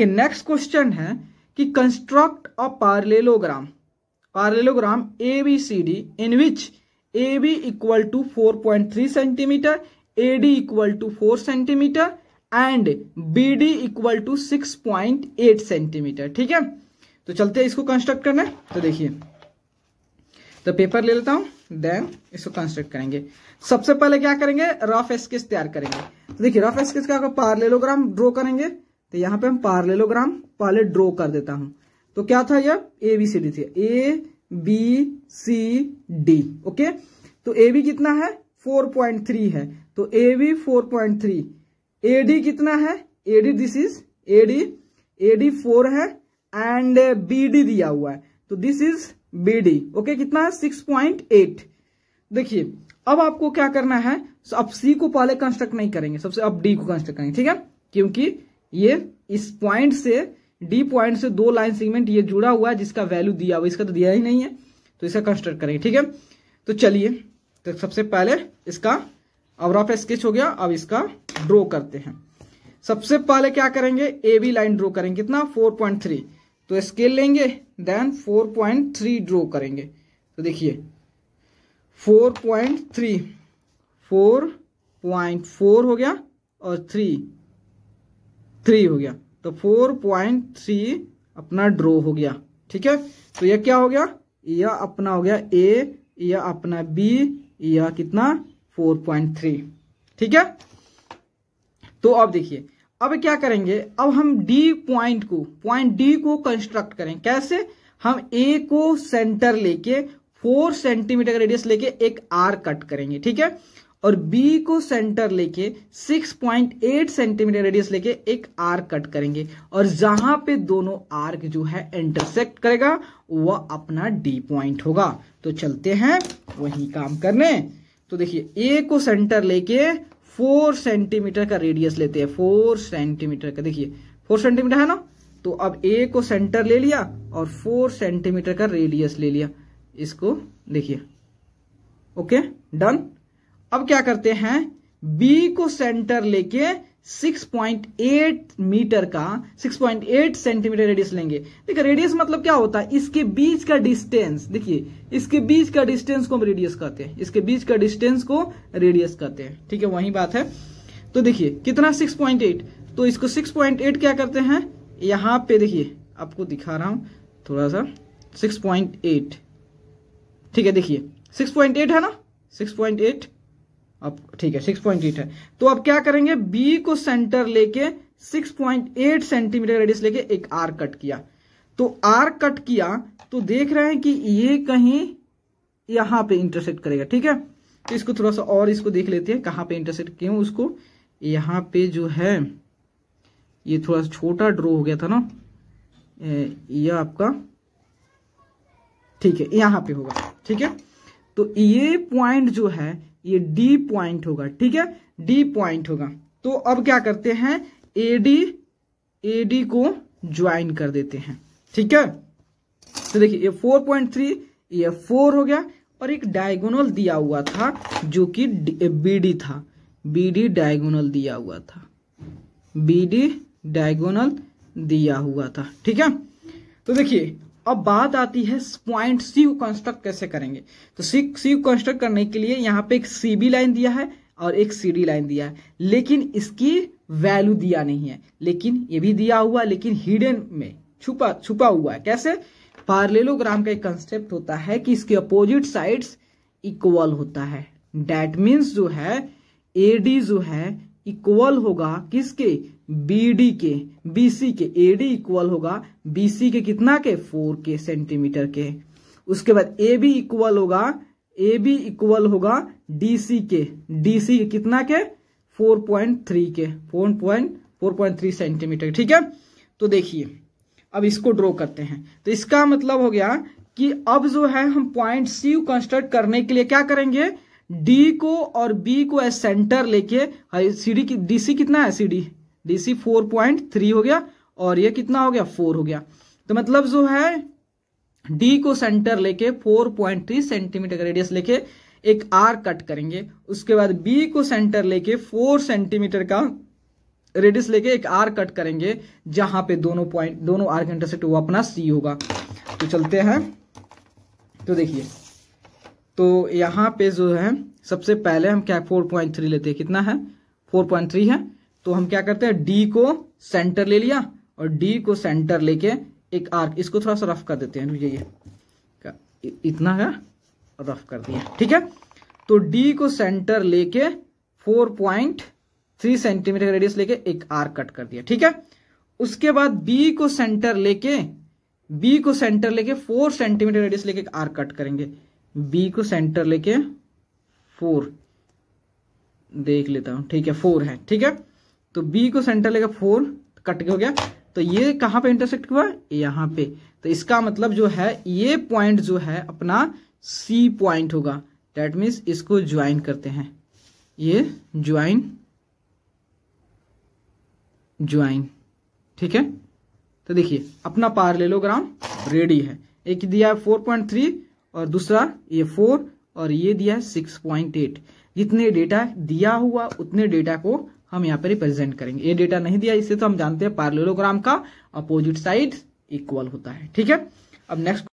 okay next question है कि construct a parallelogram parallelogram A B C D in which A B equal to four point three centimetre A D equal to four centimetre and B D equal to six point eight centimetre ठीक है तो चलते हैं इसको construct करना तो देखिए तो पेपर ले लेता हूं देन इसको कंस्ट्रक्ट करेंगे सबसे पहले क्या करेंगे रफ स्केच तैयार करेंगे तो देखिए रफ स्केच का पार्लेलोग्राम ड्रॉ करेंगे तो यहां पे हम पार्लेलोग्राम पहले ड्रॉ कर देता हूं तो क्या था यह ए बी सी डी थी A B C D okay तो ए बी कितना है फोर पॉइंट थ्री है तो A B four point three A D कितना है A D this is A D A D four है एंड बी डी दिया हुआ है तो this is B D okay कितना है सिक्स पॉइंट एट देखिए अब आपको क्या करना है so, अब सी को पहले कंस्ट्रक्ट नहीं करेंगे सबसे अब डी को कंस्ट्रक्ट करेंगे ठीक है क्योंकि ये इस पॉइंट से डी पॉइंट से दो लाइन सीगमेंट ये जुड़ा हुआ है जिसका वैल्यू दिया हुआ इसका तो दिया ही नहीं है तो इसका कंस्ट्रक्ट करेंगे ठीक है तो चलिए तो सबसे पहले इसका अब रफ स्केच हो गया अब इसका ड्रॉ करते हैं सबसे पहले क्या करेंगे ए बी लाइन ड्रॉ करेंगे कितना 4.3 तो स्केल लेंगे देन 4.3 ड्रॉ करेंगे तो देखिए 4.3 4.4 हो गया और थ्री थ्री हो गया तो फोर पॉइंट थ्री अपना ड्रो हो गया ठीक है तो यह क्या हो गया यह अपना हो गया ए यह अपना बी यह कितना फोर पॉइंट थ्री ठीक है तो अब देखिए अब क्या करेंगे अब हम डी पॉइंट को पॉइंट डी को कंस्ट्रक्ट करें कैसे हम ए को सेंटर लेके फोर सेंटीमीटर का रेडियस लेके एक आर कट करेंगे ठीक है और बी को सेंटर लेके 6.8 सेंटीमीटर रेडियस लेके एक आर्क कट करेंगे और जहां पे दोनों आर्क जो है इंटरसेक्ट करेगा वह अपना डी पॉइंट होगा तो चलते हैं वही काम करने तो देखिए ए को सेंटर लेके फोर सेंटीमीटर का रेडियस लेते हैं फोर सेंटीमीटर का देखिए फोर सेंटीमीटर है ना तो अब ए को सेंटर ले लिया और फोर सेंटीमीटर का रेडियस ले लिया इसको देखिए ओके डन अब क्या करते हैं बी को सेंटर लेके 6.8 मीटर का 6.8 सेंटीमीटर रेडियस लेंगे देखिए रेडियस मतलब क्या होता है इसके बीच का डिस्टेंस देखिए इसके बीच का डिस्टेंस को हम रेडियस कहते हैं इसके बीच का डिस्टेंस को रेडियस कहते हैं ठीक है वही बात है तो देखिए कितना 6.8 तो इसको 6.8 क्या करते हैं यहां पे देखिए आपको दिखा रहा हूं थोड़ा सा सिक्स ठीक है देखिए सिक्स है ना सिक्स अब ठीक है सिक्स पॉइंट एट है तो अब क्या करेंगे बी को सेंटर लेके एट सेंटीमीटर रेडियस लेके एक आर कट किया तो आर कट किया तो देख रहे हैं कि ये कहीं यहां पे इंटरसेक्ट करेगा ठीक है तो इसको थोड़ा सा और इसको देख लेते हैं कहां पे इंटरसेक्ट क्यों उसको यहां पे जो है ये थोड़ा सा छोटा ड्रॉ हो गया था ना यह आपका ठीक है यहां पे होगा ठीक है तो ये पॉइंट जो है ये डी पॉइंट होगा ठीक है डी पॉइंट होगा तो अब क्या करते हैं ए डी ए डी को ज्वाइन कर देते हैं ठीक है तो देखिए ये फोर पॉइंट थ्री ये फोर हो गया और एक डायगोनल दिया हुआ था जो कि बी डी था बी डी डायगोनल दिया हुआ था बी डी डायगोनल दिया हुआ था ठीक है तो देखिए अब बात आती है पॉइंट सी को कंस्ट्रक्ट कैसे करेंगे तो सी सी को कंस्ट्रक्ट करने के लिए यहां पे एक सी बी लाइन दिया है और एक सी डी लाइन दिया है लेकिन इसकी वैल्यू दिया नहीं है लेकिन ये भी दिया हुआ लेकिन हिडन में छुपा छुपा हुआ है कैसे पार्लेलोग्राम का एक कंसेप्ट होता है कि इसके अपोजिट साइड इक्वल होता है डैट मीन्स जो है ए डी जो है इक्वल होगा किसके बी के बीसी के एडी इक्वल होगा बीसी के कितना के फोर के सेंटीमीटर के उसके बाद ए बी इक्वल होगा ए बी इक्वल होगा डीसी के डीसी के कितना के फोर पॉइंट थ्री के थ्री सेंटीमीटर ठीक है तो देखिए अब इसको ड्रॉ करते हैं तो इसका मतलब हो गया कि अब जो है हम पॉइंट सी कंस्ट्रक्ट करने के लिए क्या करेंगे डी को और बी को एज सेंटर लेके डी की डीसी कितना है C D DC four point three हो गया और ये कितना हो गया फोर हो गया तो मतलब जो है डी को सेंटर लेके 4.3 सेंटीमीटर रेडियस लेके एक आर कट करेंगे उसके बाद बी को सेंटर लेके 4 सेंटीमीटर का रेडियस लेके एक आर कट करेंगे जहां पे दोनों पॉइंट दोनों आर के इंटरसेक्ट वो अपना सी होगा तो चलते हैं तो देखिए तो यहां पे जो है सबसे पहले हम क्या 4.3 लेते हैं कितना है 4.3 है तो हम क्या करते हैं डी को सेंटर ले लिया और डी को सेंटर लेके एक आर्क इसको थोड़ा सा रफ कर देते हैं ये इतना है रफ कर दिया ठीक है तो डी को सेंटर लेके 4.3 सेंटीमीटर का रेडियस लेके एक आर्क कट कर दिया ठीक है उसके बाद बी को सेंटर लेके बी को सेंटर लेके 4 सेंटीमीटर रेडियस लेके एक आर्क कट करेंगे बी को सेंटर लेके 4 देख लेता हूं ठीक है 4 है ठीक है तो बी को सेंटर लेगा फोर कट हो गया तो ये कहां पे इंटरसेक्ट हुआ यहां पे तो इसका मतलब जो है ये पॉइंट जो है अपना सी पॉइंट होगा डेट मीन्स इसको ज्वाइन करते हैं ये ज्वाइन ज्वाइन ठीक है तो देखिए अपना ग्राम रेडी है एक दिया है फोर पॉइंट थ्री और दूसरा ये फोर और ये दिया है सिक्स पॉइंट एट जितने डेटा दिया हुआ उतने डेटा को हम यहाँ पे रिप्रेजेंट करेंगे ये डेटा नहीं दिया इससे तो हम जानते हैं पार्लेलोग्राम का अपोजिट साइड इक्वल होता है ठीक है अब नेक्स्ट